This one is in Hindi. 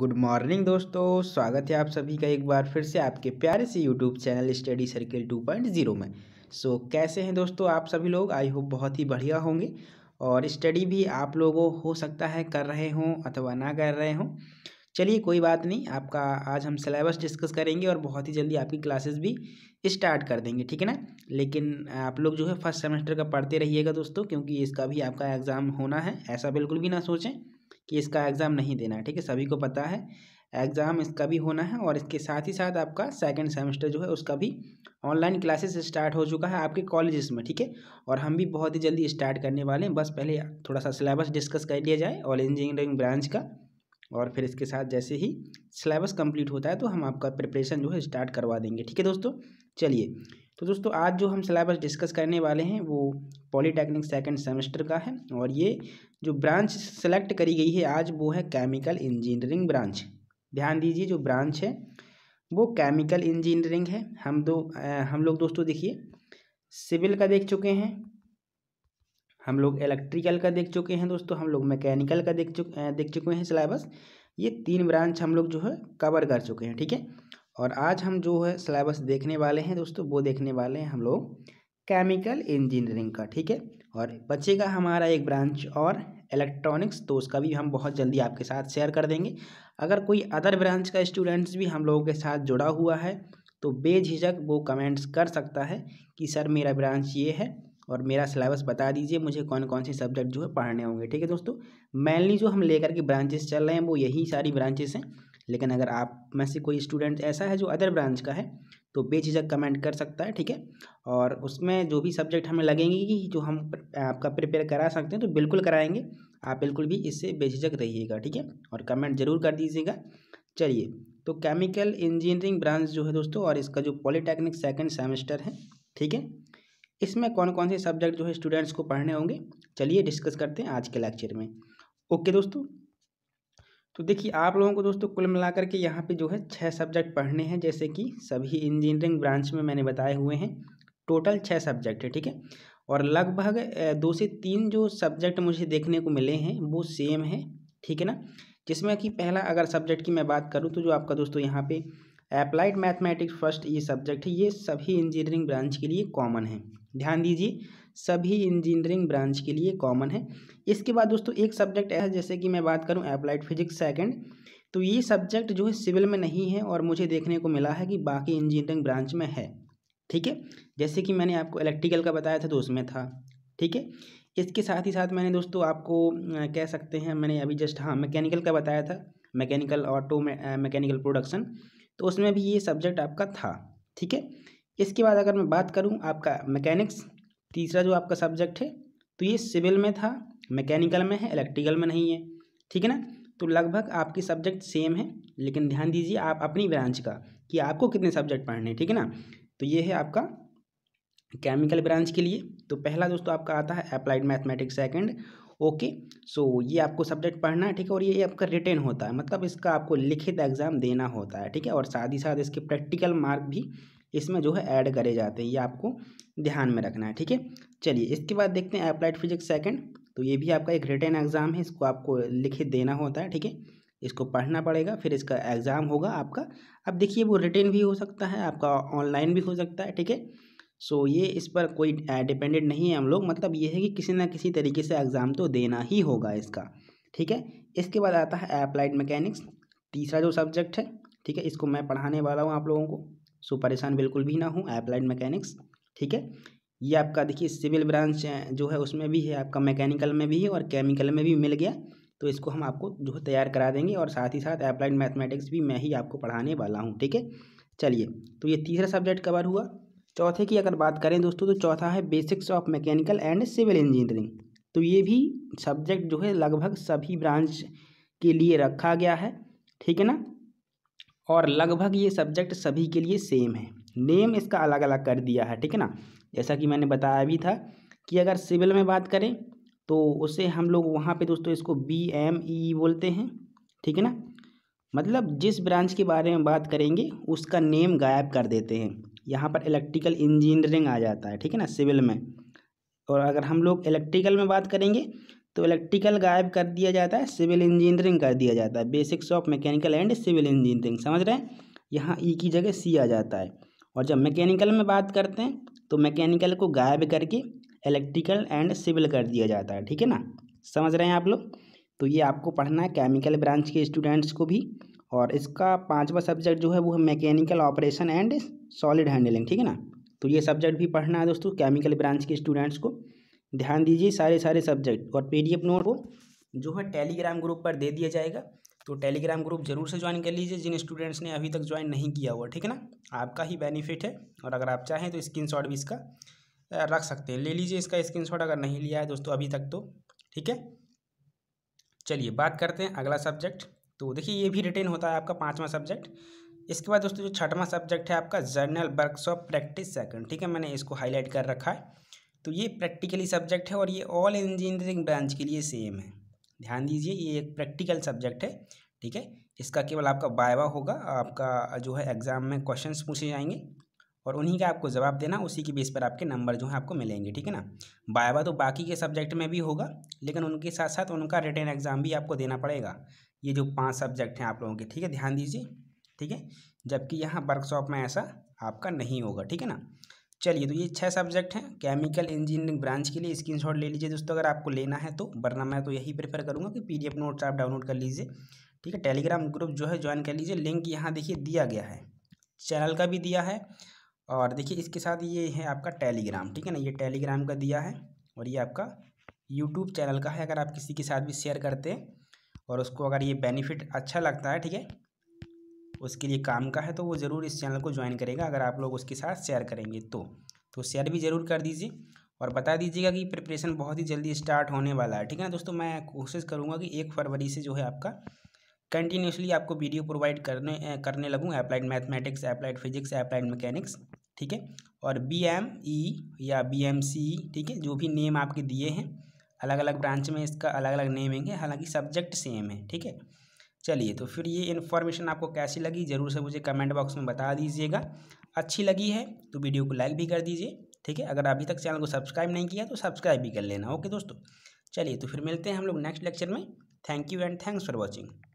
गुड मॉर्निंग दोस्तों स्वागत है आप सभी का एक बार फिर से आपके प्यारे से यूट्यूब चैनल स्टडी सर्किल 2.0 में सो so, कैसे हैं दोस्तों आप सभी लोग आई होप बहुत ही बढ़िया होंगे और स्टडी भी आप लोगों हो सकता है कर रहे हों अथवा ना कर रहे हों चलिए कोई बात नहीं आपका आज हम सिलेबस डिस्कस करेंगे और बहुत ही जल्दी आपकी क्लासेस भी स्टार्ट कर देंगे ठीक है ना लेकिन आप लोग जो है फर्स्ट सेमेस्टर का पढ़ते रहिएगा दोस्तों क्योंकि इसका भी आपका एग्ज़ाम होना है ऐसा बिल्कुल भी ना सोचें कि इसका एग्ज़ाम नहीं देना है ठीक है सभी को पता है एग्ज़ाम इसका भी होना है और इसके साथ ही साथ आपका सेकेंड सेमेस्टर जो है उसका भी ऑनलाइन क्लासेस स्टार्ट हो चुका है आपके कॉलेजेस में ठीक है और हम भी बहुत ही जल्दी स्टार्ट करने वाले हैं बस पहले थोड़ा सा सिलेबस डिस्कस कर लिया जाए ऑल इंजीनियरिंग ब्रांच का और फिर इसके साथ जैसे ही सिलेबस कंप्लीट होता है तो हम आपका प्रिपरेशन जो है स्टार्ट करवा देंगे ठीक है दोस्तों चलिए तो दोस्तों आज जो हम सिलेबस डिस्कस करने वाले हैं वो पॉलीटेक्निक सेकेंड सेमेस्टर का है और ये जो ब्रांच सेलेक्ट करी गई है आज वो है केमिकल इंजीनियरिंग ब्रांच ध्यान दीजिए जो ब्रांच है वो केमिकल इंजीनियरिंग है हम दो आ, हम लोग दोस्तों देखिए सिविल का देख चुके हैं हम लोग इलेक्ट्रिकल का देख चुके हैं दोस्तों हम लोग मैकेनिकल का देख चुके देख चुके हैं सिलेबस ये तीन ब्रांच हम लोग जो है कवर कर चुके हैं ठीक है और आज हम जो है सिलेबस देखने वाले हैं दोस्तों वो देखने वाले हैं हम लोग केमिकल इंजीनियरिंग का ठीक है और बचेगा हमारा एक ब्रांच और इलेक्ट्रॉनिक्स तो उसका भी हम बहुत जल्दी आपके साथ शेयर कर देंगे अगर कोई अदर ब्रांच का स्टूडेंट्स भी हम लोगों के साथ जुड़ा हुआ है तो बेझिझक वो कमेंट्स कर सकता है कि सर मेरा ब्रांच ये है और मेरा सिलेबस बता दीजिए मुझे कौन कौन से सब्जेक्ट जो है पढ़ने होंगे ठीक है दोस्तों मेनली जो हम लेकर के ब्रांचेस चल रहे हैं वो यही सारी ब्रांचेस हैं लेकिन अगर आप में से कोई स्टूडेंट ऐसा है जो अदर ब्रांच का है तो बेझिझक कमेंट कर सकता है ठीक है और उसमें जो भी सब्जेक्ट हमें लगेंगे कि जो हम आपका प्रिपेयर करा सकते हैं तो बिल्कुल कराएंगे आप बिल्कुल भी इससे बेझिझक रहिएगा ठीक है और कमेंट ज़रूर कर दीजिएगा चलिए तो केमिकल इंजीनियरिंग ब्रांच जो है दोस्तों और इसका जो पॉलीटेक्निक सेकेंड सेमेस्टर है ठीक है इसमें कौन कौन से सब्जेक्ट जो है स्टूडेंट्स को पढ़ने होंगे चलिए डिस्कस करते हैं आज के लेक्चर में ओके दोस्तों तो देखिए आप लोगों को दोस्तों कुल मिलाकर के यहाँ पे जो है छः सब्जेक्ट पढ़ने हैं जैसे कि सभी इंजीनियरिंग ब्रांच में मैंने बताए हुए हैं टोटल छः सब्जेक्ट है ठीक है और लगभग दो से तीन जो सब्जेक्ट मुझे देखने को मिले हैं वो सेम है ठीक है ना जिसमें कि पहला अगर सब्जेक्ट की मैं बात करूँ तो जो आपका दोस्तों यहाँ पर अप्लाइड मैथमेटिक्स फर्स्ट ये सब्जेक्ट है ये सभी इंजीनियरिंग ब्रांच के लिए कॉमन है ध्यान दीजिए सभी इंजीनियरिंग ब्रांच के लिए कॉमन है इसके बाद दोस्तों एक सब्जेक्ट ऐसा जैसे कि मैं बात करूँ अप्लाइड फिजिक्स सेकेंड तो ये सब्जेक्ट जो है सिविल में नहीं है और मुझे देखने को मिला है कि बाकी इंजीनियरिंग ब्रांच में है ठीक है जैसे कि मैंने आपको इलेक्ट्रिकल का बताया था तो उसमें था ठीक है इसके साथ ही साथ मैंने दोस्तों आपको कह सकते हैं मैंने अभी जस्ट हाँ मैकेनिकल का बताया था मैकेनिकल ऑटो मैकेनिकल प्रोडक्शन तो उसमें भी ये सब्जेक्ट आपका था ठीक है इसके बाद अगर मैं बात करूँ आपका मैकेनिक्स तीसरा जो आपका सब्जेक्ट है तो ये सिविल में था मैकेनिकल में है इलेक्ट्रिकल में नहीं है ठीक है ना तो लगभग आपके सब्जेक्ट सेम है लेकिन ध्यान दीजिए आप अपनी ब्रांच का कि आपको कितने सब्जेक्ट पढ़ने हैं ठीक है ना तो ये है आपका केमिकल ब्रांच के लिए तो पहला दोस्तों आपका आता है applied mathematics second okay so ये आपको सब्जेक्ट पढ़ना है ठीक है और ये आपका रिटर्न होता है मतलब इसका आपको लिखित एग्जाम देना होता है ठीक है और साथ ही साथ इसके प्रैक्टिकल मार्क भी इसमें जो है ऐड करे जाते हैं ये आपको ध्यान में रखना है ठीक है चलिए इसके बाद देखते हैं अप्लाइड फिजिक्स सेकंड तो ये भी आपका एक रिटर्न एग्ज़ाम है इसको आपको लिखित देना होता है ठीक है इसको पढ़ना पड़ेगा फिर इसका एग्ज़ाम होगा आपका अब देखिए वो रिटर्न भी हो सकता है आपका ऑनलाइन भी हो सकता है ठीक है सो ये इस पर कोई डिपेंडेंट नहीं है हम लोग मतलब ये है कि किसी ना किसी तरीके से एग्ज़ाम तो देना ही होगा इसका ठीक है इसके बाद आता है अप्लाइड मैकेनिक्स तीसरा जो सब्जेक्ट है ठीक है इसको मैं पढ़ाने वाला हूँ आप लोगों को सो परेशान बिल्कुल भी ना हूँ अप्लाइड मैकेनिक्स ठीक है ये आपका देखिए सिविल ब्रांच जो है उसमें भी है आपका मैकेनिकल में भी है और केमिकल में भी मिल गया तो इसको हम आपको जो है तैयार करा देंगे और साथ ही साथ अप्लाइड मैथमेटिक्स भी मैं ही आपको पढ़ाने वाला हूँ ठीक है चलिए तो ये तीसरा सब्जेक्ट कवर हुआ चौथे की अगर बात करें दोस्तों तो चौथा है basics of mechanical and civil engineering तो ये भी सब्जेक्ट जो है लगभग सभी ब्रांच के लिए रखा गया है ठीक है ना और लगभग ये सब्जेक्ट सभी के लिए सेम है नेम इसका अलग अलग कर दिया है ठीक है ना जैसा कि मैंने बताया भी था कि अगर सिविल में बात करें तो उसे हम लोग वहाँ पे दोस्तों इसको बी एम ई बोलते हैं ठीक है ना मतलब जिस ब्रांच के बारे में बात करेंगे उसका नेम गायब कर देते हैं यहाँ पर इलेक्ट्रिकल इंजीनियरिंग आ जाता है ठीक है ना सिविल में और अगर हम लोग इलेक्ट्रिकल में बात करेंगे तो इलेक्ट्रिकल गायब कर दिया जाता है सिविल इंजीनियरिंग कर दिया जाता है basics of mechanical and civil engineering समझ रहे हैं यहाँ ई e की जगह सी आ जाता है और जब मैकेनिकल में बात करते हैं तो मैकेनिकल को गायब करके इलेक्ट्रिकल एंड सिविल कर दिया जाता है ठीक है ना समझ रहे हैं आप लोग तो ये आपको पढ़ना है केमिकल ब्रांच के स्टूडेंट्स को भी और इसका पाँचवा सब्जेक्ट जो है वो है mechanical operation and solid handling ठीक है ना तो ये सब्जेक्ट भी पढ़ना है दोस्तों केमिकल ब्रांच के स्टूडेंट्स को ध्यान दीजिए सारे सारे सब्जेक्ट और पी डी नोट को जो है टेलीग्राम ग्रुप पर दे दिया जाएगा तो टेलीग्राम ग्रुप जरूर से ज्वाइन कर लीजिए जिन स्टूडेंट्स ने अभी तक ज्वाइन नहीं किया हुआ ठीक है ना आपका ही बेनिफिट है और अगर आप चाहें तो स्क्रीन शॉट भी इसका रख सकते हैं ले लीजिए इसका स्क्रीन शॉट अगर नहीं लिया है दोस्तों अभी तक तो ठीक है चलिए बात करते हैं अगला सब्जेक्ट तो देखिए ये भी रिटेन होता है आपका पाँचवा सब्जेक्ट इसके बाद दोस्तों जो छठवां सब्जेक्ट है आपका जर्नल वर्कशॉप प्रैक्टिस सेकंड ठीक है मैंने इसको हाईलाइट कर रखा है तो ये प्रैक्टिकली सब्जेक्ट है और ये ऑल इंजीनियरिंग ब्रांच के लिए सेम है ध्यान दीजिए ये एक प्रैक्टिकल सब्जेक्ट है ठीक है इसका केवल आपका बायवा होगा आपका जो है एग्ज़ाम में क्वेश्चन पूछे जाएंगे और उन्हीं का आपको जवाब देना उसी के बेस पर आपके नंबर जो है आपको मिलेंगे ठीक है ना बायवा तो बाकी के सब्जेक्ट में भी होगा लेकिन उनके साथ साथ उनका रिटर्न एग्ज़ाम भी आपको देना पड़ेगा ये जो पाँच सब्जेक्ट हैं आप लोगों के ठीक है ध्यान दीजिए ठीक है जबकि यहाँ वर्कशॉप में ऐसा आपका नहीं होगा ठीक है ना चलिए तो ये छह सब्जेक्ट हैं केमिकल इंजीनियरिंग ब्रांच के लिए स्क्रीनशॉट ले लीजिए दोस्तों अगर आपको लेना है तो वरना मैं तो यही प्रेफर करूँगा कि पीडीएफ नोट्स आप डाउनलोड कर लीजिए ठीक है टेलीग्राम ग्रुप जो है ज्वाइन कर लीजिए लिंक यहाँ देखिए दिया गया है चैनल का भी दिया है और देखिए इसके साथ ये है आपका टेलीग्राम ठीक है ना ये टेलीग्राम का दिया है और ये आपका यूट्यूब चैनल का है अगर आप किसी के साथ भी शेयर करते हैं और उसको अगर ये बेनिफिट अच्छा लगता है ठीक है उसके लिए काम का है तो वो ज़रूर इस चैनल को ज्वाइन करेगा अगर आप लोग उसके साथ शेयर करेंगे तो तो शेयर भी ज़रूर कर दीजिए और बता दीजिएगा कि प्रिपरेशन बहुत ही जल्दी स्टार्ट होने वाला है ठीक है ना दोस्तों मैं कोशिश करूँगा कि एक फरवरी से जो है आपका कंटिन्यूसली आपको वीडियो प्रोवाइड करने करने लगूँ applied mathematics applied physics applied mechanics ठीक है और बी एम ई या बी एम सी ठीक है जो भी नेम आपके दिए हैं अलग अलग ब्रांच में इसका अलग अलग नेम है हालांकि सब्जेक्ट सेम है ठीक है चलिए तो फिर ये इन्फॉर्मेशन आपको कैसी लगी ज़रूर से मुझे कमेंट बॉक्स में बता दीजिएगा अच्छी लगी है तो वीडियो को लाइक भी कर दीजिए ठीक है अगर अभी तक चैनल को सब्सक्राइब नहीं किया तो सब्सक्राइब भी कर लेना ओके दोस्तों चलिए तो फिर मिलते हैं हम लोग नेक्स्ट लेक्चर में thank you and thanks for watching